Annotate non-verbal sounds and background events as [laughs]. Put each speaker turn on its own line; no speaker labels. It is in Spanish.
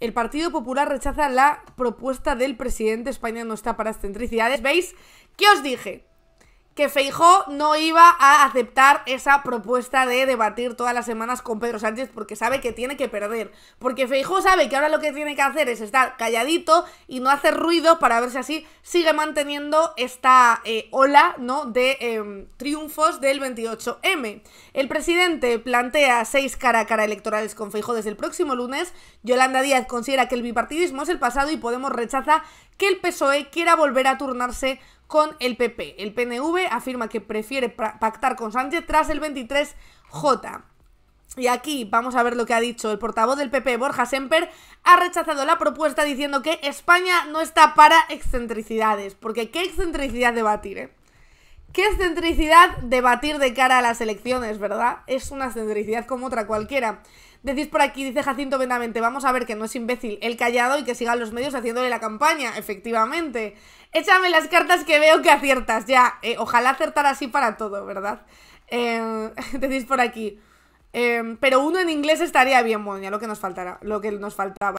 El Partido Popular rechaza la propuesta del presidente. España no está para excentricidades. ¿Veis? ¿Qué os dije? que Feijó no iba a aceptar esa propuesta de debatir todas las semanas con Pedro Sánchez porque sabe que tiene que perder. Porque Feijó sabe que ahora lo que tiene que hacer es estar calladito y no hacer ruido para ver si así sigue manteniendo esta eh, ola ¿no? de em, triunfos del 28M. El presidente plantea seis cara a cara electorales con Feijó desde el próximo lunes. Yolanda Díaz considera que el bipartidismo es el pasado y Podemos rechaza que el PSOE quiera volver a turnarse con el PP. El PNV afirma que prefiere pactar con Sánchez tras el 23J. Y aquí vamos a ver lo que ha dicho el portavoz del PP, Borja Semper, ha rechazado la propuesta diciendo que España no está para excentricidades, porque qué excentricidad debatir, ¿eh? Qué excentricidad debatir de cara a las elecciones, ¿verdad? Es una excentricidad como otra cualquiera. Decís por aquí, dice Jacinto Benavente, vamos a ver que no es imbécil el callado y que sigan los medios haciéndole la campaña, efectivamente. Échame las cartas que veo que aciertas, ya. Eh, ojalá acertara así para todo, ¿verdad? Em, [laughs] decís por aquí. Em, pero uno en inglés estaría bien, bueno, lo que nos faltará, lo que nos faltaba.